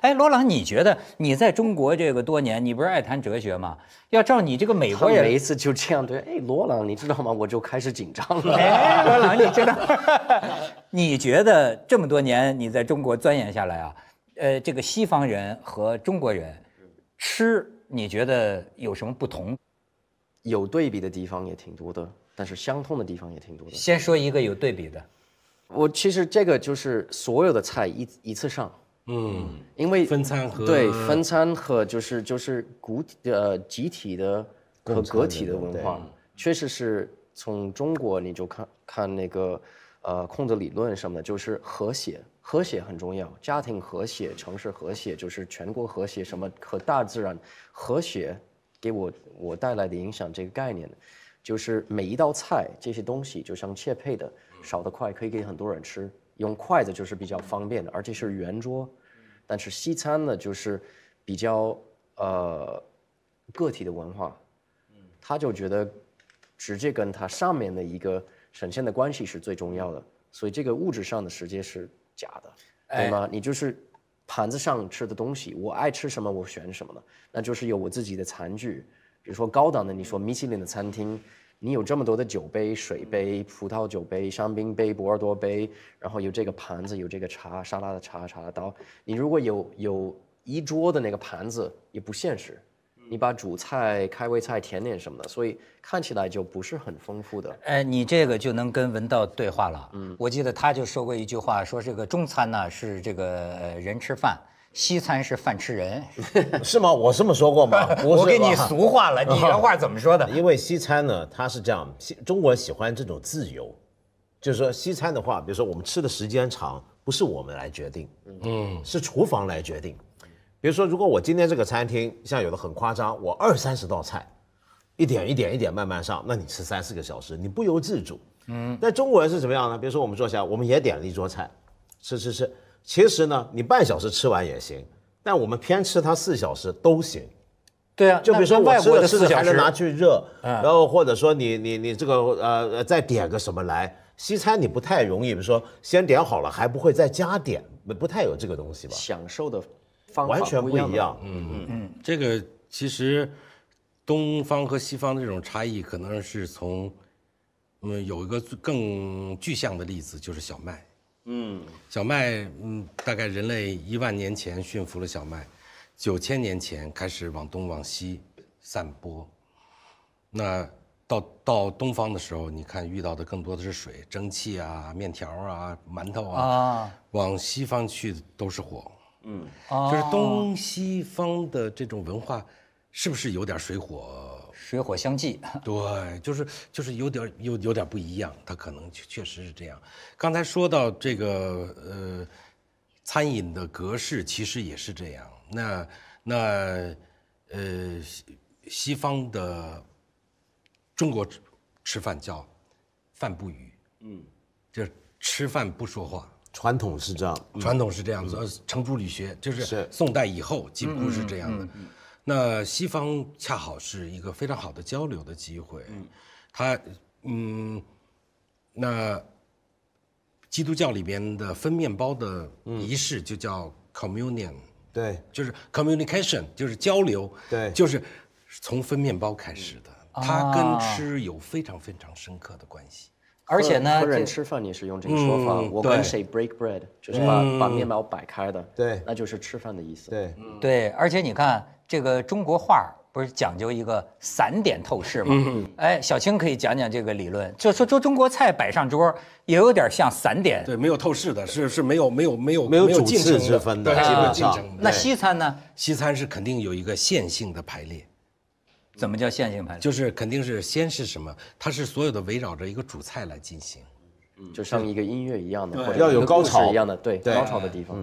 哎，罗朗，你觉得你在中国这个多年，你不是爱谈哲学吗？要照你这个美国人，每一次就这样对。哎，罗朗，你知道吗？我就开始紧张了。哎，罗朗，你知道？你觉得这么多年你在中国钻研下来啊，呃，这个西方人和中国人，吃你觉得有什么不同？有对比的地方也挺多的，但是相通的地方也挺多的。先说一个有对比的，我其实这个就是所有的菜一一次上。嗯，因为分餐和对分餐和就是就是古体呃集体的和个体的文化，确实是从中国你就看看那个呃控制理论什么，就是和谐和谐很重要，家庭和谐、城市和谐，就是全国和谐什么和大自然和谐，给我我带来的影响这个概念就是每一道菜这些东西就像切配的少得快，可以给很多人吃。用筷子就是比较方便的，而且是圆桌，但是西餐呢就是比较呃个体的文化，他就觉得直接跟他上面的一个呈现的关系是最重要的，所以这个物质上的直接是假的，对吗？你就是盘子上吃的东西，我爱吃什么我选什么了，那就是有我自己的餐具，比如说高档的，你说米其林的餐厅。你有这么多的酒杯、水杯、葡萄酒杯、香槟杯、波尔多杯，然后有这个盘子，有这个茶沙拉的茶茶的刀。你如果有有一桌的那个盘子也不现实，你把主菜、开胃菜、甜点什么的，所以看起来就不是很丰富的。哎，你这个就能跟文道对话了。嗯，我记得他就说过一句话，说这个中餐呢是这个人吃饭。西餐是饭吃人，是吗？我这么说过吗？我给你俗话了，你原话怎么说的？因为西餐呢，它是这样，西中国人喜欢这种自由，就是说西餐的话，比如说我们吃的时间长，不是我们来决定，嗯，是厨房来决定。比如说，如果我今天这个餐厅像有的很夸张，我二三十道菜，一点一点一点慢慢上，那你吃三四个小时，你不由自主。嗯，但中国人是怎么样呢？比如说我们坐下，我们也点了一桌菜，吃吃吃。其实呢，你半小时吃完也行，但我们偏吃它四小时都行。对啊，就比如说我吃的四小时还能拿去热，然后或者说你你你这个呃再点个什么来，西餐你不太容易，比如说先点好了还不会再加点，不太有这个东西吧？享受的，方法完全不一样。嗯嗯嗯，这个其实东方和西方的这种差异，可能是从嗯有一个更具象的例子，就是小麦。嗯，小麦，嗯，大概人类一万年前驯服了小麦，九千年前开始往东往西散播。那到到东方的时候，你看遇到的更多的是水、蒸汽啊、面条啊、馒头啊，往西方去都是火。嗯，就是东西方的这种文化，是不是有点水火？水火相济，对，就是就是有点有有点不一样，它可能确实是这样。刚才说到这个呃，餐饮的格式其实也是这样。那那呃，西方的中国吃饭叫饭不语，嗯，就是吃饭不说话，传统是这样，传统是这样子。呃，程朱理学就是宋代以后几乎是这样的。那西方恰好是一个非常好的交流的机会，嗯，它，嗯，那基督教里边的分面包的仪式就叫 communion，对，就是 communication，就是交流，对，就是从分面包开始的，它跟吃有非常非常深刻的关系。而且呢，客人吃饭你是用这个说法，我跟谁 break bread，就是把把面包摆开的，对，那就是吃饭的意思。对，对，而且你看。这个中国画不是讲究一个散点透视吗？哎，小青可以讲讲这个理论。就说说中国菜摆上桌也有点像散点，对，没有透视的，是是没有没有没有没有主次之分的，基本竞争。那西餐呢？西餐是肯定有一个线性的排列。怎么叫线性排列？就是肯定是先是什么？它是所有的围绕着一个主菜来进行，就像一个音乐一样的，要有高潮一样的，对高潮的地方。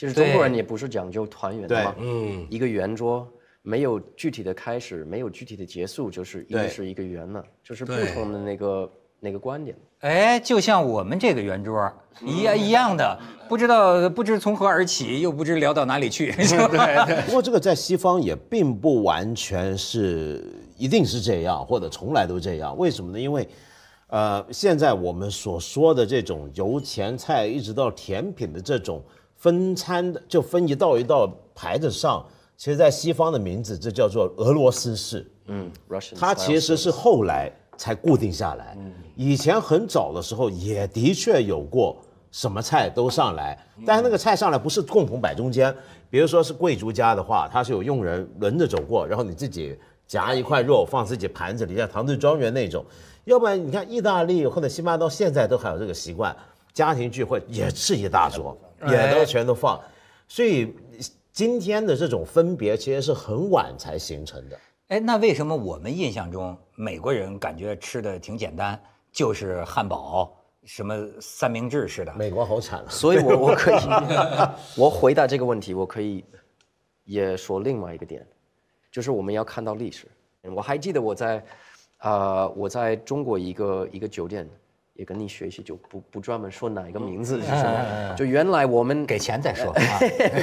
其实中国人也不是讲究团圆的嘛，嗯，一个圆桌，没有具体的开始，没有具体的结束，就是一是一个圆了，就是不同的那个那个观点。哎，就像我们这个圆桌一样一样的，不知道不知从何而起，又不知聊到哪里去。不过这个在西方也并不完全是一定是这样，或者从来都这样。为什么呢？因为，呃，现在我们所说的这种由前菜一直到甜品的这种。分餐的就分一道一道排着上，其实，在西方的名字这叫做俄罗斯式，嗯，它其实是后来才固定下来。嗯，以前很早的时候也的确有过什么菜都上来，但是那个菜上来不是共同摆中间，比如说是贵族家的话，它是有佣人轮着走过，然后你自己夹一块肉放自己盘子里，像唐顿庄园那种，要不然你看意大利或者西班牙到现在都还有这个习惯，家庭聚会也是一大桌。也都全都放，所以今天的这种分别其实是很晚才形成的。哎，那为什么我们印象中美国人感觉吃的挺简单，就是汉堡、什么三明治似的？美国好惨了。所以我我可以，我回答这个问题，我可以也说另外一个点，就是我们要看到历史。我还记得我在啊，我在中国一个一个酒店。也跟你学习，就不不专门说哪一个名字，就原来我们给钱再说。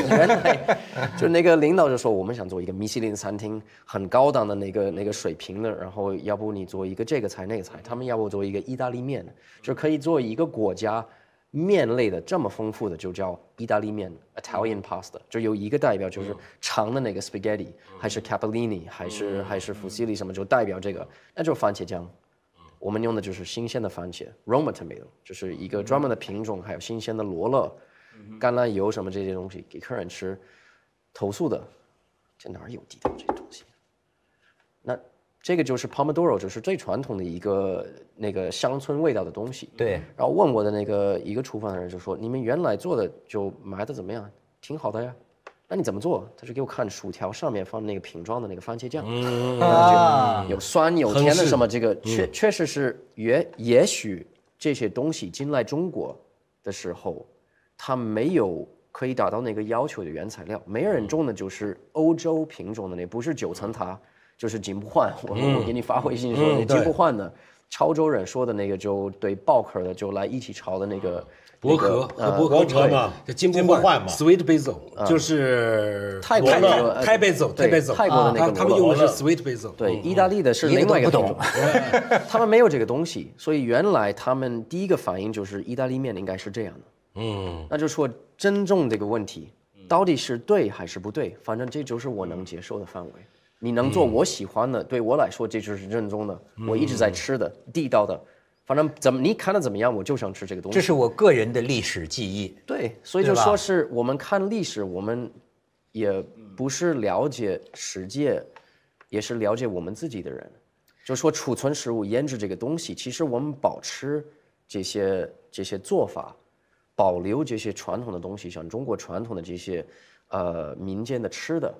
原来就那个领导就说，我们想做一个米其林餐厅，很高档的那个那个水平的。然后要不你做一个这个菜那个菜，他们要不做一个意大利面，就可以做一个国家面类的这么丰富的，就叫意大利面 （Italian Pasta）。就有一个代表就是长的那个 Spaghetti，还是 Capellini，还是还是佛西里什么，就代表这个，那就番茄酱。我们用的就是新鲜的番茄 r o m a t o m a t o 就是一个专门的品种，还有新鲜的罗勒、橄榄油什么这些东西给客人吃。投诉的，这哪有地道这些东西？那这个就是 Pomodoro，就是最传统的一个那个乡村味道的东西。对。然后问我的那个一个厨房的人就说：“你们原来做的就埋的怎么样？挺好的呀。”那你怎么做？他是给我看薯条上面放那个瓶装的那个番茄酱，有酸有甜的什么？这个确确实是也也许这些东西进来中国的时候，它没有可以达到那个要求的原材料。没人种的就是欧洲品种的那，不是九层塔，就是金不换。我我给你发微信说，金不换的，潮州人说的那个就对爆壳的就来一起炒的那个。薄壳，薄壳嘛，叫金不换嘛，sweet basil，就是泰国的泰贝走，i 泰国的那个，他们用的是 sweet basil，对，意大利的是另外一个品种，他们没有这个东西，所以原来他们第一个反应就是意大利面应该是这样的，嗯，那就说正重这个问题到底是对还是不对，反正这就是我能接受的范围，你能做我喜欢的，对我来说这就是正宗的，我一直在吃的地道的。反正怎么你看的怎么样，我就想吃这个东西。这是我个人的历史记忆。对，所以就说是我们看历史，我们也不是了解世界，也是了解我们自己的人。就说储存食物、腌制这个东西，其实我们保持这些这些做法，保留这些传统的东西，像中国传统的这些呃民间的吃的，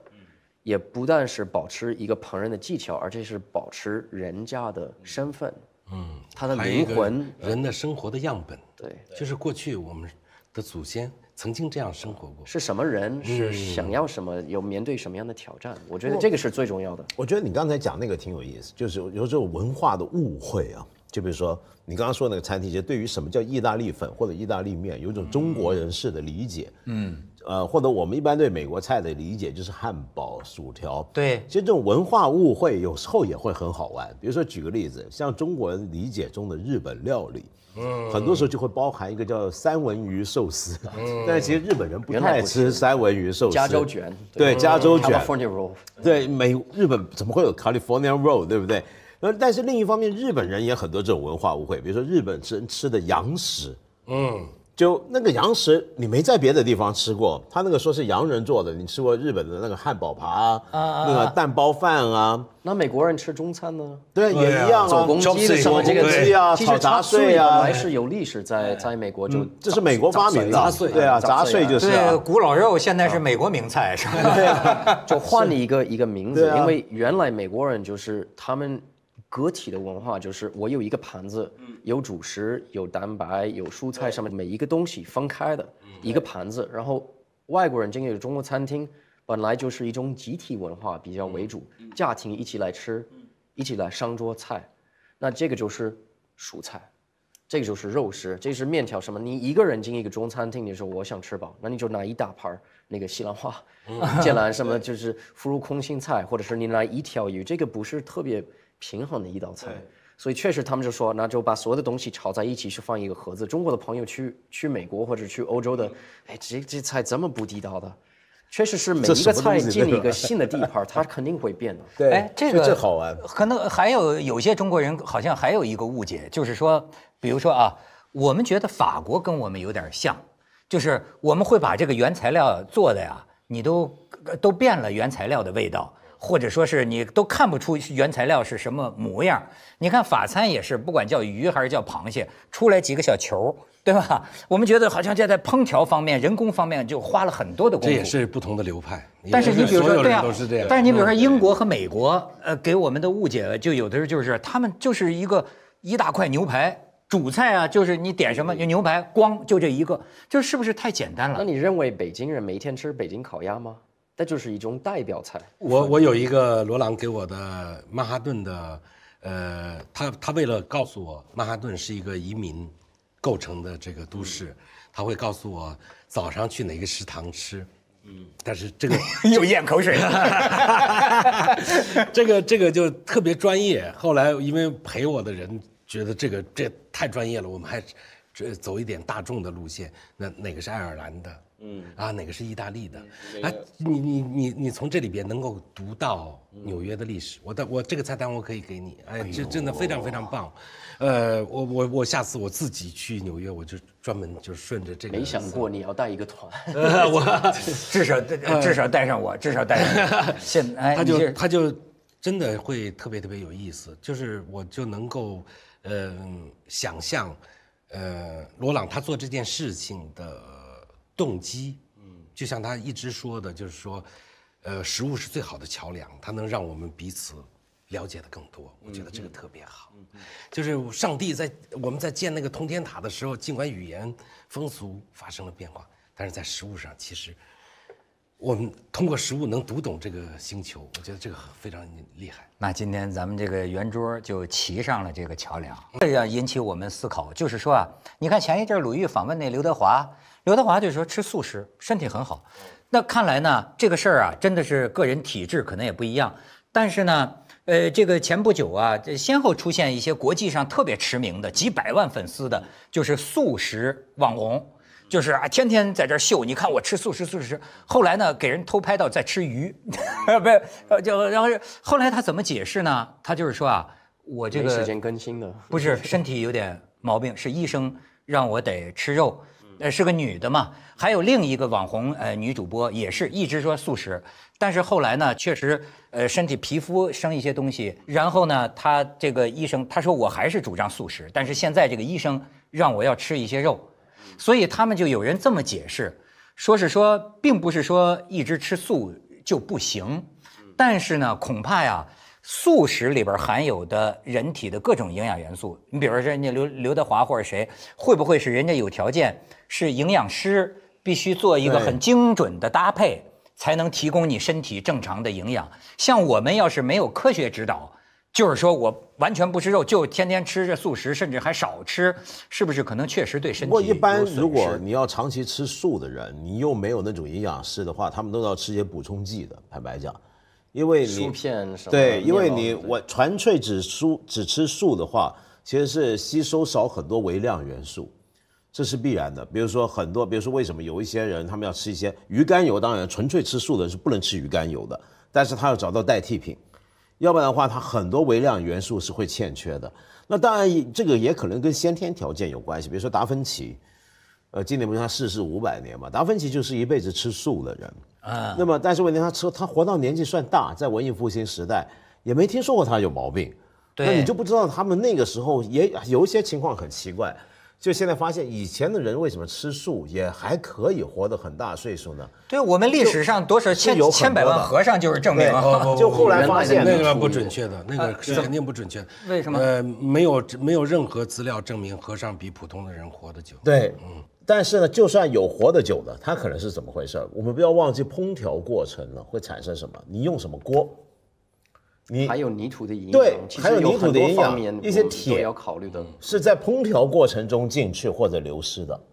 也不但是保持一个烹饪的技巧，而且是保持人家的身份。嗯，他的灵魂，人的生活的样本，对，就是过去我们，的祖先曾经这样生活过，是什么人，是想要什么，有面对什么样的挑战？我觉得这个是最重要的。我觉得你刚才讲那个挺有意思，就是有这种文化的误会啊。就比如说，你刚刚说那个餐厅，就对于什么叫意大利粉或者意大利面，有一种中国人士的理解。嗯，呃，或者我们一般对美国菜的理解就是汉堡、薯条。对，其实这种文化误会有时候也会很好玩。比如说，举个例子，像中国人理解中的日本料理，嗯，很多时候就会包含一个叫三文鱼寿司。嗯。但其实日本人不太吃三文鱼寿司。加州卷。对，加州卷。California roll。对，美日本怎么会有 California roll，对不对？呃，但是另一方面，日本人也很多这种文化误会，比如说日本人吃的洋食，嗯，就那个洋食你没在别的地方吃过，他那个说是洋人做的，你吃过日本的那个汉堡扒啊，那个蛋包饭啊。那美国人吃中餐呢？对，也一样啊。工鸡么这个鸡啊，炒杂碎啊，还是有历史在在美国就这是美国发明的，杂碎，对啊，杂碎就是对古老肉，现在是美国名菜是吧？对啊，就换了一个一个名字，因为原来美国人就是他们。个体的文化就是我有一个盘子，有主食，有蛋白，有蔬菜，上面每一个东西分开的一个盘子。然后外国人进营中国餐厅，本来就是一种集体文化比较为主，家庭一起来吃，一起来上桌菜。那这个就是蔬菜，这个就是肉食，这是面条什么？你一个人进一个中餐厅的时候，我想吃饱，那你就拿一大盘那个西兰花、芥 兰什么，就是腐乳空心菜，或者是你拿一条鱼，这个不是特别。平衡的一道菜，所以确实他们就说，那就把所有的东西炒在一起，去放一个盒子。中国的朋友去去美国或者去欧洲的，哎，这这菜怎么不地道的？确实是每一个菜进一个新的地盘，它肯定会变的。对，哎，这个可能还有有些中国人好像还有一个误解，就是说，比如说啊，我们觉得法国跟我们有点像，就是我们会把这个原材料做的呀，你都都变了原材料的味道。或者说是你都看不出原材料是什么模样，你看法餐也是，不管叫鱼还是叫螃蟹，出来几个小球，对吧？我们觉得好像在在烹调方面、人工方面就花了很多的功夫。这也是不同的流派。但是你比如说，对啊。但是你比如说，英国和美国，呃，给我们的误解就有的时候就是他们就是一个一大块牛排主菜啊，就是你点什么就牛排，光就这一个，这是不是太简单了？那你认为北京人每天吃北京烤鸭吗？那就是一种代表菜。我我有一个罗朗给我的曼哈顿的，呃，他他为了告诉我曼哈顿是一个移民构成的这个都市，他会告诉我早上去哪个食堂吃，嗯，但是这个 又咽口水，了。这个这个就特别专业。后来因为陪我的人觉得这个这太专业了，我们还这走一点大众的路线。那哪个是爱尔兰的？嗯啊，哪个是意大利的？啊，你你你你从这里边能够读到纽约的历史。我的我这个菜单我可以给你，哎，这真的非常非常棒。呃，我我我下次我自己去纽约，我就专门就顺着这个。没想过你要带一个团，我 至少至少带上我，至少带上。现他就他就真的会特别特别有意思，就是我就能够呃想象，呃罗朗他做这件事情的。动机，嗯，就像他一直说的，就是说，呃，食物是最好的桥梁，它能让我们彼此了解的更多。我觉得这个特别好，就是上帝在我们在建那个通天塔的时候，尽管语言风俗发生了变化，但是在食物上，其实我们通过食物能读懂这个星球。我觉得这个非常厉害。那今天咱们这个圆桌就骑上了这个桥梁，这要引起我们思考，就是说啊，你看前一阵鲁豫访问那刘德华。刘德华就说：“吃素食，身体很好。”那看来呢，这个事儿啊，真的是个人体质可能也不一样。但是呢，呃，这个前不久啊，这先后出现一些国际上特别驰名的几百万粉丝的，就是素食网红，就是啊，天天在这秀，你看我吃素食，素食。后来呢，给人偷拍到在吃鱼，不是，就然后后来他怎么解释呢？他就是说啊，我这个时间更新的不是身体有点毛病，是医生让我得吃肉。呃，是个女的嘛，还有另一个网红，呃，女主播也是一直说素食，但是后来呢，确实，呃，身体皮肤生一些东西，然后呢，她这个医生她说我还是主张素食，但是现在这个医生让我要吃一些肉，所以他们就有人这么解释，说是说并不是说一直吃素就不行，但是呢，恐怕呀。素食里边含有的人体的各种营养元素，你比如说人家刘刘德华或者谁，会不会是人家有条件，是营养师必须做一个很精准的搭配，才能提供你身体正常的营养。像我们要是没有科学指导，就是说我完全不吃肉，就天天吃这素食，甚至还少吃，是不是可能确实对身体？不过一般，如果你要长期吃素的人，你又没有那种营养师的话，他们都要吃些补充剂的，坦白讲。因为你对，因为你我纯粹只蔬只吃素的话，其实是吸收少很多微量元素，这是必然的。比如说很多，比如说为什么有一些人他们要吃一些鱼肝油？当然，纯粹吃素的人是不能吃鱼肝油的，但是他要找到代替品，要不然的话，他很多微量元素是会欠缺的。那当然，这个也可能跟先天条件有关系。比如说达芬奇，呃，今年不是他逝世五百年嘛？达芬奇就是一辈子吃素的人。那么，但是问题他说他活到年纪算大，在文艺复兴时代也没听说过他有毛病。对，那你就不知道他们那个时候也有一些情况很奇怪。就现在发现以前的人为什么吃素也还可以活得很大岁数呢？对我们历史上多少千有千百万和尚就是证明，就后来发现那个不准确的，那个是肯定不准确。为什么？呃，没有没有任何资料证明和尚比普通的人活得久。对，嗯。但是呢，就算有活的久的，它可能是怎么回事我们不要忘记烹调过程了会产生什么？你用什么锅？你还有泥土的营养。对，还有泥土的营养，一些铁要考虑的，是在烹调过程中进去或者流失的。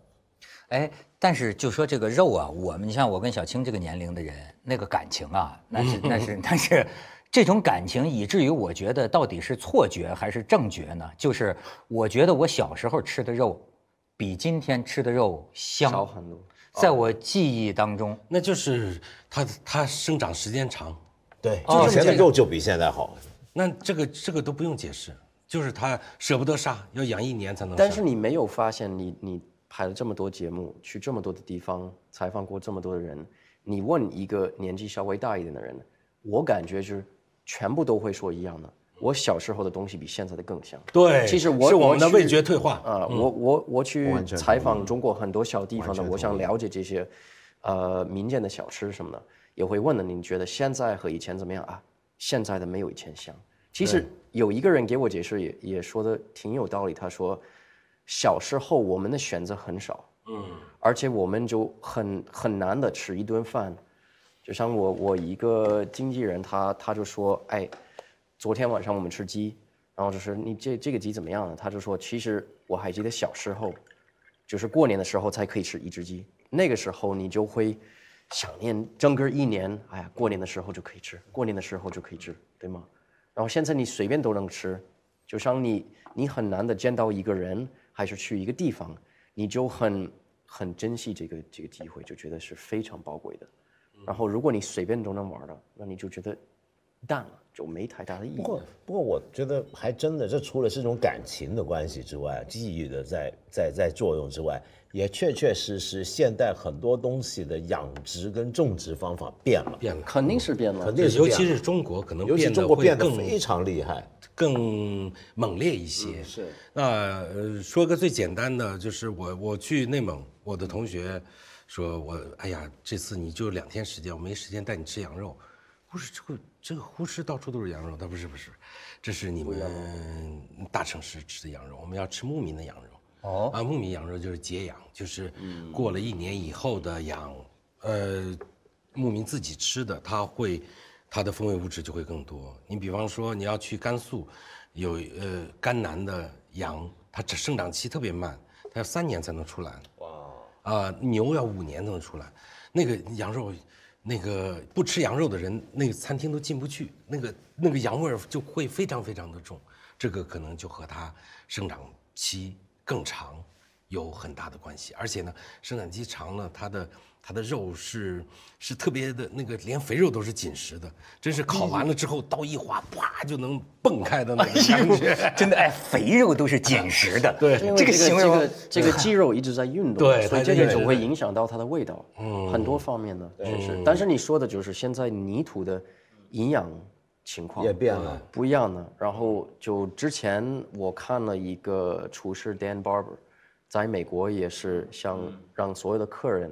哎，但是就说这个肉啊，我们像我跟小青这个年龄的人，那个感情啊，那是那是 那是，这种感情以至于我觉得到底是错觉还是正觉呢？就是我觉得我小时候吃的肉。比今天吃的肉香少很多，在我记忆当中，那就是它它生长时间长，对，以前的肉就比现在好。那这个这个都不用解释，就是他舍不得杀，要养一年才能。但是你没有发现，你你拍了这么多节目，去这么多的地方采访过这么多的人，你问一个年纪稍微大一点的人，我感觉就是全部都会说一样的。我小时候的东西比现在的更香。对，其实是我的味觉退化啊。我我我去采访中国很多小地方的，我想了解这些，呃，民间的小吃什么的，也会问的。你觉得现在和以前怎么样啊？现在的没有以前香。其实有一个人给我解释，也也说的挺有道理。他说，小时候我们的选择很少，嗯，而且我们就很很难的吃一顿饭。就像我我一个经纪人，他他就说，哎。昨天晚上我们吃鸡，然后就是你这这个鸡怎么样呢？他就说，其实我还记得小时候，就是过年的时候才可以吃一只鸡。那个时候你就会想念整个一年，哎呀，过年的时候就可以吃，过年的时候就可以吃，对吗？然后现在你随便都能吃，就像你你很难的见到一个人，还是去一个地方，你就很很珍惜这个这个机会，就觉得是非常宝贵的。然后如果你随便都能玩的，那你就觉得。淡了就没太大的意义。不过，不过我觉得还真的，这除了是种感情的关系之外，记忆的在在在作用之外，也确确实实现代很多东西的养殖跟种植方法变了，变了，肯定是变了，肯定是。尤其是中国可能，尤其中国变得非常厉害，更猛烈一些。是。那呃，说个最简单的，就是我我去内蒙，我的同学说，我哎呀，这次你就两天时间，我没时间带你吃羊肉。不是这个。这个呼市到处都是羊肉，它不是不是，这是你们大城市吃的羊肉。我们要吃牧民的羊肉。哦。啊，牧民羊肉就是羯羊，就是过了一年以后的羊，呃，牧民自己吃的，它会，它的风味物质就会更多。你比方说你要去甘肃，有呃甘南的羊，它生长期特别慢，它要三年才能出栏。哇。啊，牛要五年才能出来，那个羊肉。那个不吃羊肉的人，那个餐厅都进不去。那个那个羊味儿就会非常非常的重，这个可能就和它生长期更长有很大的关系，而且呢，生长期长了，它的。它的肉是是特别的，那个连肥肉都是紧实的，真是烤完了之后刀一划，啪就能蹦开的那种，感觉。真的哎，肥肉都是紧实的，对，这个这个这个肌 肉一直在运动，对，所以这个总会影响到它的味道，嗯，很多方面的确实。但是你说的就是现在泥土的营养情况也变了，不一样了。然后就之前我看了一个厨师 Dan Barber，在美国也是想让所有的客人。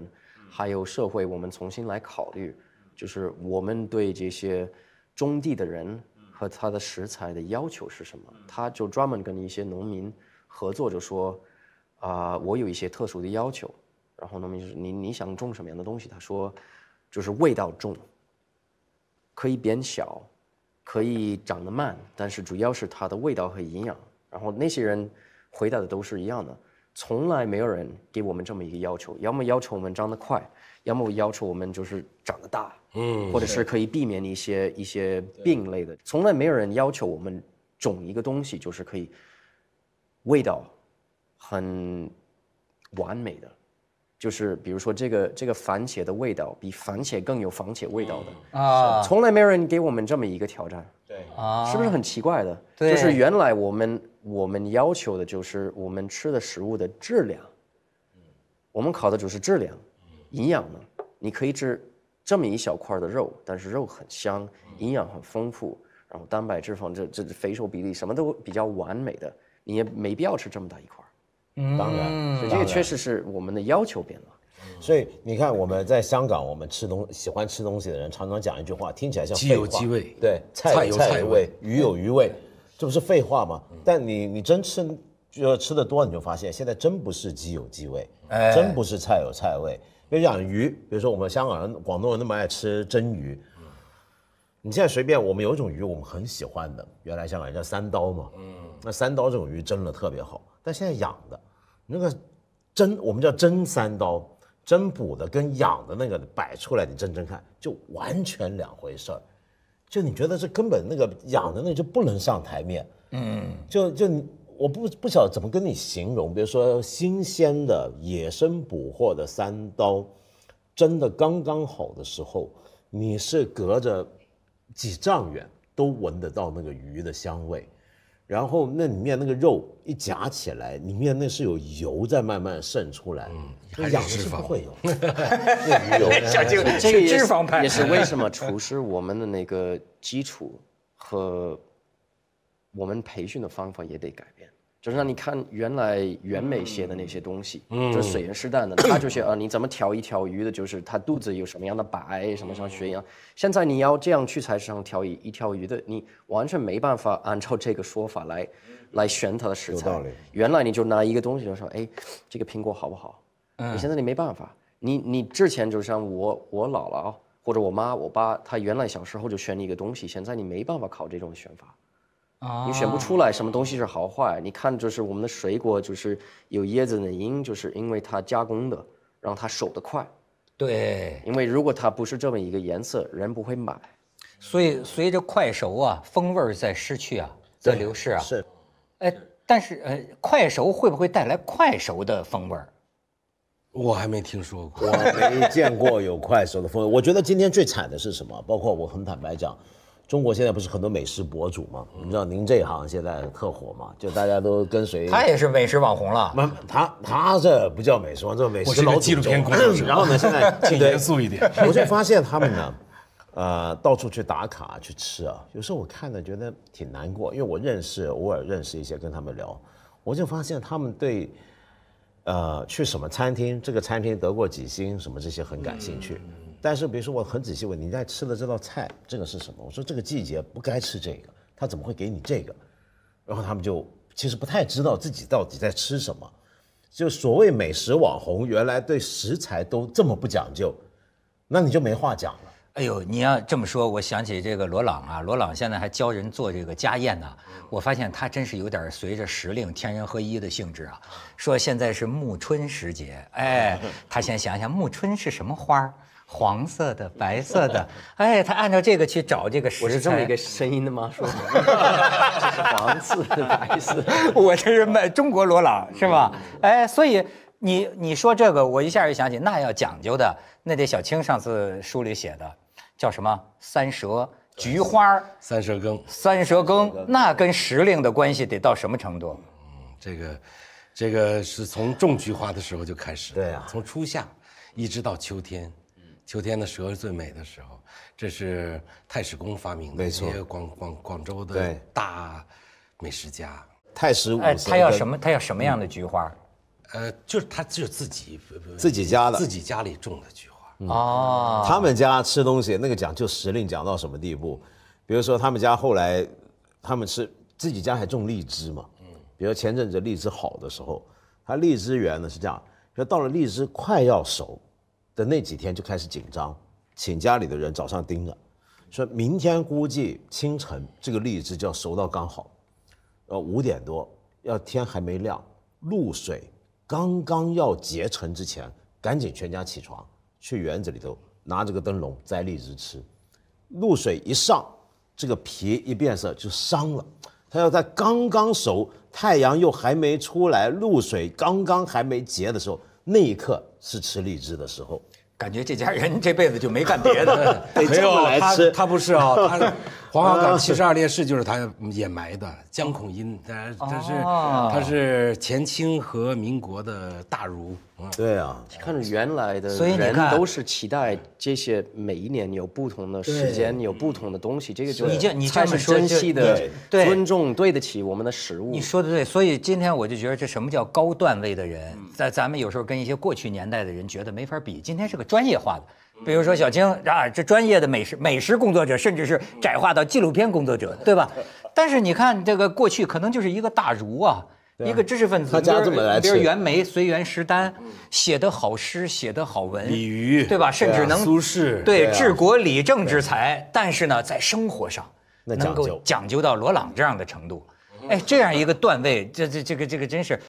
还有社会，我们重新来考虑，就是我们对这些种地的人和他的食材的要求是什么？他就专门跟一些农民合作，就说啊，我有一些特殊的要求。然后农民就是你你想种什么样的东西？他说就是味道重，可以变小，可以长得慢，但是主要是它的味道和营养。然后那些人回答的都是一样的。从来没有人给我们这么一个要求，要么要求我们长得快，要么要求我们就是长得大，嗯，或者是可以避免一些一些病类的。从来没有人要求我们种一个东西就是可以味道很完美的，就是比如说这个这个番茄的味道比番茄更有番茄味道的啊，从来没有人给我们这么一个挑战，对，啊，是不是很奇怪的？对，就是原来我们。我们要求的就是我们吃的食物的质量。我们考的就是质量，营养呢？你可以吃这么一小块的肉，但是肉很香，营养很丰富，然后蛋白质、肪、这这肥瘦比例什么都比较完美的，你也没必要吃这么大一块。当然，所以这个确实是我们的要求变了。所以你看，我们在香港，我们吃东喜欢吃东西的人常常讲一句话，听起来像鸡有鸡味，对，菜有菜味，鱼有鱼味。这不是废话吗？但你你真吃，就吃的多，你就发现现在真不是鸡有鸡味，真不是菜有菜味。比如养鱼，比如说我们香港人、广东人那么爱吃蒸鱼，你现在随便我们有一种鱼，我们很喜欢的，原来香港人叫三刀嘛，嗯，那三刀这种鱼蒸了特别好，但现在养的，那个蒸我们叫蒸三刀，蒸补的跟养的那个摆出来你蒸蒸看，就完全两回事儿。就你觉得这根本那个养的那就不能上台面，嗯，就就我不不晓得怎么跟你形容，比如说新鲜的野生捕获的三刀，真的刚刚好的时候，你是隔着几丈远都闻得到那个鱼的香味。然后那里面那个肉一夹起来，里面那是有油在慢慢渗出来。嗯，还养 脂肪，不会油。这脂肪也是为什么厨师我们的那个基础和我们培训的方法也得改变。就是让你看原来袁枚写的那些东西，嗯，就是水原释旦的，他就写啊，你怎么调一条鱼的，就是它肚子有什么样的白，什么像血一样。现在你要这样去菜市场调一一条鱼的，你完全没办法按照这个说法来，来选它的食材。原来你就拿一个东西就说，哎，这个苹果好不好？嗯，现在你没办法。你你之前就像我我姥姥或者我妈我爸，他原来小时候就选你一个东西，现在你没办法考这种选法。你选不出来什么东西是好坏，你看就是我们的水果，就是有椰子的因，就是因为它加工的，让它熟得快。对，因为如果它不是这么一个颜色，人不会买。所以，随着快熟啊，风味在失去啊，在流失啊。是。哎，但是呃，快熟会不会带来快熟的风味我还没听说过，我没见过有快熟的风味。我觉得今天最惨的是什么？包括我很坦白讲。中国现在不是很多美食博主吗？你知道您这行现在特火吗？就大家都跟随他也是美食网红了。他他这不叫美食，这美食纪录片故事。然后呢，现在请严肃一点。我就发现他们呢，呃，到处去打卡去吃啊，有时候我看着觉得挺难过，因为我认识，偶尔认识一些跟他们聊，我就发现他们对。呃，去什么餐厅？这个餐厅得过几星？什么这些很感兴趣。但是，比如说，我很仔细问你在吃的这道菜，这个是什么？我说这个季节不该吃这个，他怎么会给你这个？然后他们就其实不太知道自己到底在吃什么。就所谓美食网红，原来对食材都这么不讲究，那你就没话讲了。哎呦，你要这么说，我想起这个罗朗啊，罗朗现在还教人做这个家宴呢。我发现他真是有点随着时令、天人合一的性质啊。说现在是暮春时节，哎，他先想想暮春是什么花儿，黄色的、白色的，哎，他按照这个去找这个。我是这么一个声音的吗？说 黄色、白色，我这是卖中国罗朗是吧？哎，所以你你说这个，我一下就想起那要讲究的，那得小青上次书里写的。叫什么？三蛇菊花三蛇羹，三蛇羹，那跟时令的关系得到什么程度？嗯，这个，这个是从种菊花的时候就开始对从初夏一直到秋天，秋天的蛇是最美的时候，这是太史公发明的，没错，广广广州的大美食家太史，哎，他要什么？他要什么样的菊花？呃，就是他就是自己自己家的，自己家里种的菊。啊，他们家吃东西那个讲究时令讲到什么地步，比如说他们家后来，他们吃自己家还种荔枝嘛，嗯，比如前阵子荔枝好的时候，他荔枝园呢是这样，说到了荔枝快要熟的那几天就开始紧张，请家里的人早上盯着，说明天估计清晨这个荔枝就要熟到刚好，呃五点多要天还没亮，露水刚刚要结成之前，赶紧全家起床。去园子里头拿这个灯笼摘荔枝吃，露水一上，这个皮一变色就伤了。他要在刚刚熟，太阳又还没出来，露水刚刚还没结的时候，那一刻是吃荔枝的时候。感觉这家人这辈子就没干别的，得没来他他不是啊他。黄花岗七十二烈士就是他掩埋的江孔殷，他他是他是前清和民国的大儒，对啊，看着原来的，所以你看都是期待这些每一年有不同的时间，有不同的东西，这个就是菜是珍惜的，尊重对得起我们的食物。你说的对，所以今天我就觉得这什么叫高段位的人，在咱们有时候跟一些过去年代的人觉得没法比，今天是个专业化的。比如说小青啊，这专业的美食美食工作者，甚至是窄化到纪录片工作者，对吧？但是你看，这个过去可能就是一个大儒啊，一个知识分子。他家这么来？比如袁枚《随园石丹写的好诗，写的好文。李渔对吧？甚至能苏轼对治国理政之才。但是呢，在生活上能够讲究到罗朗这样的程度，哎，这样一个段位，这这这个这个真是。